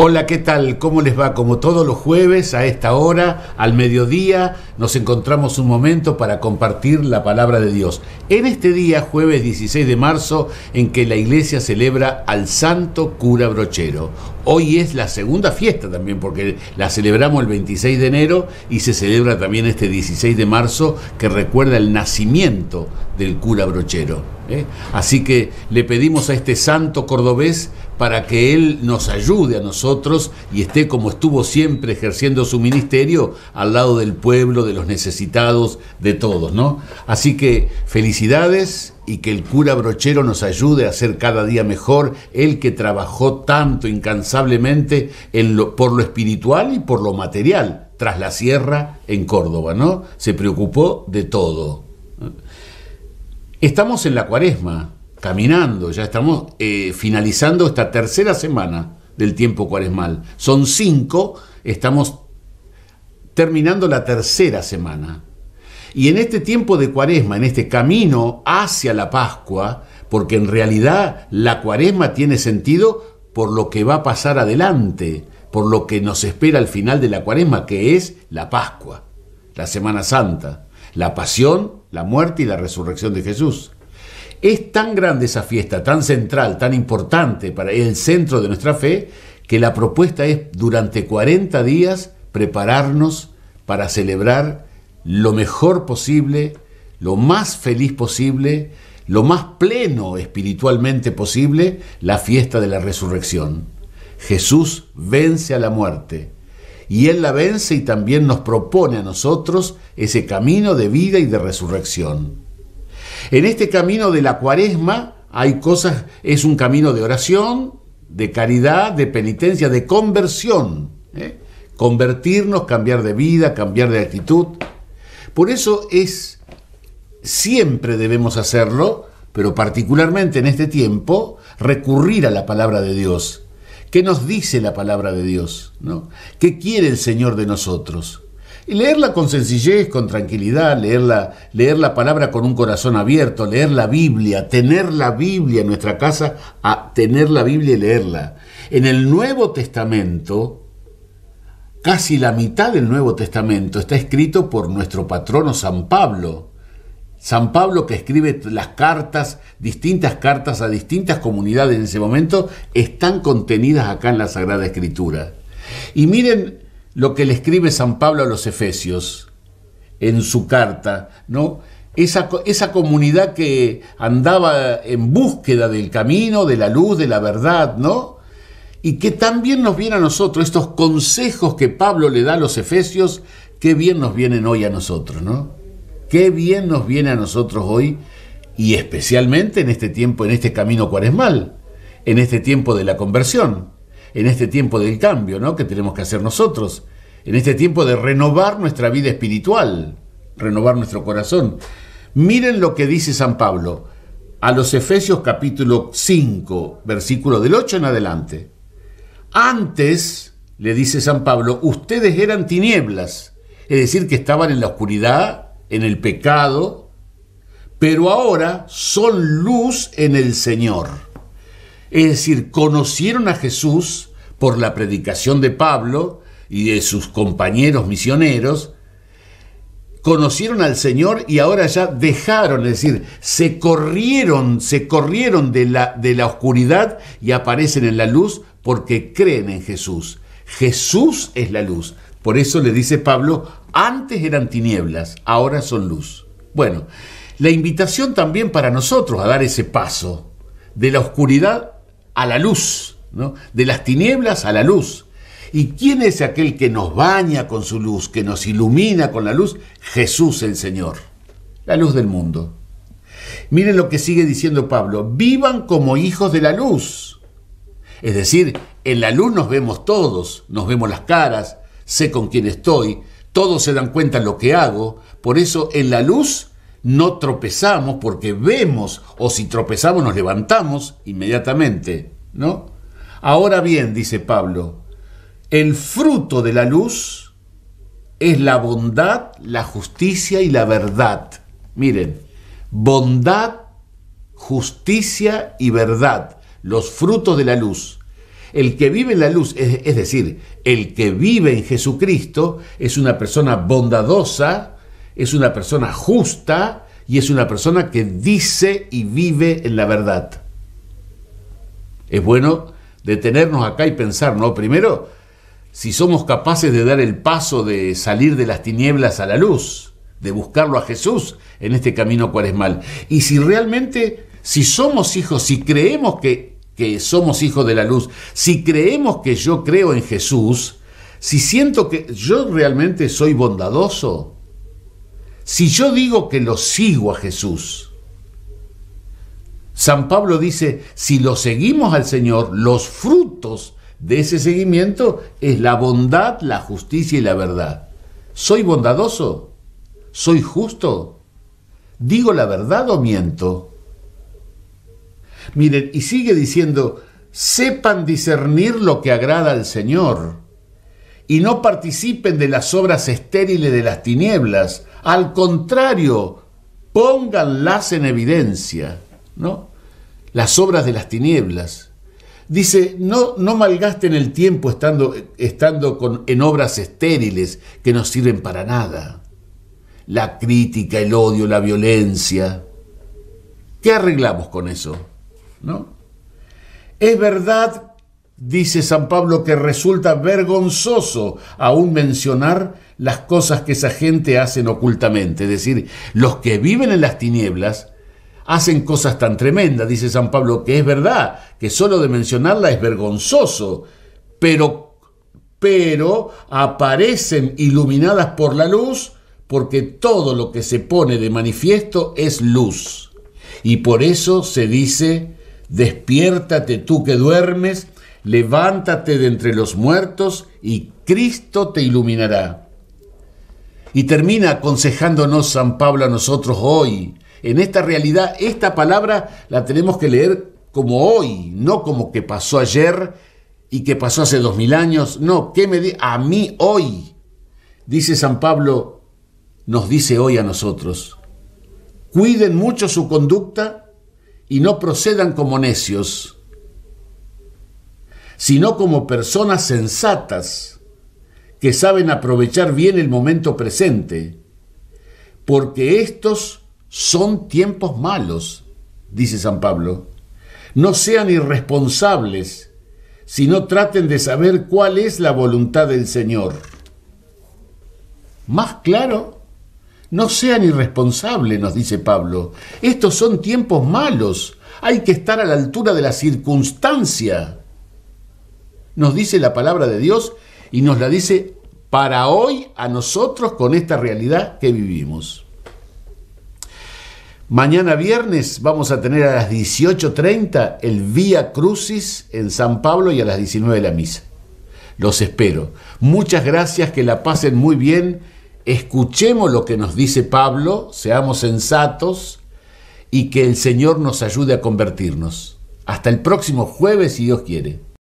Hola, ¿qué tal? ¿Cómo les va? Como todos los jueves, a esta hora, al mediodía, nos encontramos un momento para compartir la palabra de Dios. En este día, jueves 16 de marzo, en que la iglesia celebra al Santo Cura Brochero. Hoy es la segunda fiesta también, porque la celebramos el 26 de enero y se celebra también este 16 de marzo, que recuerda el nacimiento del cura Brochero. ¿eh? Así que le pedimos a este santo cordobés para que Él nos ayude a nosotros y esté como estuvo siempre ejerciendo su ministerio al lado del pueblo, de los necesitados, de todos, ¿no? Así que felicidades y que el cura brochero nos ayude a ser cada día mejor, Él que trabajó tanto incansablemente por lo espiritual y por lo material, tras la sierra en Córdoba, ¿no? Se preocupó de todo. Estamos en la cuaresma, caminando, ya estamos eh, finalizando esta tercera semana del tiempo cuaresmal. Son cinco, estamos terminando la tercera semana. Y en este tiempo de cuaresma, en este camino hacia la Pascua, porque en realidad la cuaresma tiene sentido por lo que va a pasar adelante, por lo que nos espera al final de la cuaresma, que es la Pascua, la Semana Santa, la pasión, la muerte y la resurrección de Jesús. Es tan grande esa fiesta, tan central, tan importante para el centro de nuestra fe, que la propuesta es durante 40 días prepararnos para celebrar lo mejor posible, lo más feliz posible, lo más pleno espiritualmente posible, la fiesta de la resurrección. Jesús vence a la muerte y Él la vence y también nos propone a nosotros ese camino de vida y de resurrección. En este camino de la cuaresma hay cosas, es un camino de oración, de caridad, de penitencia, de conversión. ¿eh? Convertirnos, cambiar de vida, cambiar de actitud. Por eso es, siempre debemos hacerlo, pero particularmente en este tiempo, recurrir a la palabra de Dios. ¿Qué nos dice la palabra de Dios? ¿Qué quiere el Señor de nosotros? Y leerla con sencillez, con tranquilidad, leer la palabra con un corazón abierto, leer la Biblia, tener la Biblia en nuestra casa, a tener la Biblia y leerla. En el Nuevo Testamento, casi la mitad del Nuevo Testamento está escrito por nuestro patrono San Pablo. San Pablo que escribe las cartas, distintas cartas a distintas comunidades en ese momento, están contenidas acá en la Sagrada Escritura. Y miren lo que le escribe San Pablo a los Efesios en su carta, ¿no? Esa, comunidad que andaba en búsqueda del camino, de la luz, de la verdad, ¿no? Y que también nos viene a nosotros, estos consejos que Pablo le da a los Efesios, qué bien nos vienen hoy a nosotros, ¿no? Qué bien nos viene a nosotros hoy y especialmente en este tiempo, en este camino cuaresmal, en este tiempo de la conversión en este tiempo del cambio, Que tenemos que hacer nosotros, en este tiempo de renovar nuestra vida espiritual, renovar nuestro corazón. Miren lo que dice San Pablo a los Efesios capítulo 5, versículo del 8 en adelante. Antes, le dice San Pablo, ustedes eran tinieblas, es decir, que estaban en la oscuridad, en el pecado, pero ahora son luz en el Señor. Es decir, conocieron a Jesús por la predicación de Pablo y de sus compañeros misioneros, conocieron al Señor y ahora ya dejaron, es decir, se corrieron, se corrieron de la, de la oscuridad y aparecen en la luz porque creen en Jesús. Jesús es la luz. Por eso le dice Pablo, antes eran tinieblas, ahora son luz. Bueno, la invitación también para nosotros a dar ese paso de la oscuridad a la luz, ¿no? de las tinieblas a la luz. ¿Y quién es aquel que nos baña con su luz, que nos ilumina con la luz? Jesús el Señor, la luz del mundo. Miren lo que sigue diciendo Pablo, vivan como hijos de la luz. Es decir, en la luz nos vemos todos, nos vemos las caras, sé con quién estoy, todos se dan cuenta lo que hago, por eso en la luz no tropezamos porque vemos o si tropezamos nos levantamos inmediatamente, ¿no? Ahora bien, dice Pablo, el fruto de la luz es la bondad, la justicia y la verdad. Miren, bondad, justicia y verdad, los frutos de la luz. El que vive en la luz, es, decir, el que vive en Jesucristo, es una persona bondadosa, es una persona justa y es una persona que dice y vive en la verdad. Es bueno detenernos acá y pensar, ¿no? Primero, si somos capaces de dar el paso de salir de las tinieblas a la luz, de buscarlo a Jesús en este camino cuaresmal. Y si realmente, si somos hijos, si creemos que, que somos hijos de la luz, si creemos que yo creo en Jesús, si siento que yo realmente soy bondadoso, si yo digo que lo sigo a Jesús, San Pablo dice, si lo seguimos al Señor, los frutos de ese seguimiento es la bondad, la justicia y la verdad. ¿Soy bondadoso? ¿Soy justo? ¿Digo la verdad o miento? Miren, y sigue diciendo, sepan discernir lo que agrada al Señor y no participen de las obras estériles de las tinieblas, al contrario, pónganlas en evidencia, ¿no? Las obras de las tinieblas. Dice, no, no malgasten el tiempo estando, estando con, en obras estériles que no sirven para nada. La crítica, el odio, la violencia. ¿Qué arreglamos con eso? ¿No? Es verdad Dice San Pablo que resulta vergonzoso aún mencionar las cosas que esa gente hacen ocultamente. Es decir, los que viven en las tinieblas hacen cosas tan tremendas, dice San Pablo, que es verdad, que solo de mencionarla es vergonzoso, pero, pero aparecen iluminadas por la luz porque todo lo que se pone de manifiesto es luz. Y por eso se dice, despiértate tú que duermes levántate de entre los muertos y Cristo te iluminará. Y termina aconsejándonos San Pablo a nosotros hoy. En esta realidad, esta palabra la tenemos que leer como hoy, no como que pasó ayer y que pasó hace dos mil años. No, ¿qué me di a mí hoy? Dice San Pablo, nos dice hoy a nosotros. Cuiden mucho su conducta y no procedan como necios sino como personas sensatas que saben aprovechar bien el momento presente, porque estos son tiempos malos, dice San Pablo. No sean irresponsables, sino traten de saber cuál es la voluntad del Señor. Más claro, no sean irresponsables, nos dice Pablo. Estos son tiempos malos. Hay que estar a la altura de la circunstancia nos dice la palabra de Dios y nos la dice para hoy a nosotros con esta realidad que vivimos. Mañana viernes vamos a tener a las 18.30 el Vía Crucis en San Pablo y a las 19 la misa. Los espero. Muchas gracias, que la pasen muy bien. Escuchemos lo que nos dice Pablo, seamos sensatos y que el Señor nos ayude a convertirnos. Hasta el próximo jueves, si Dios quiere.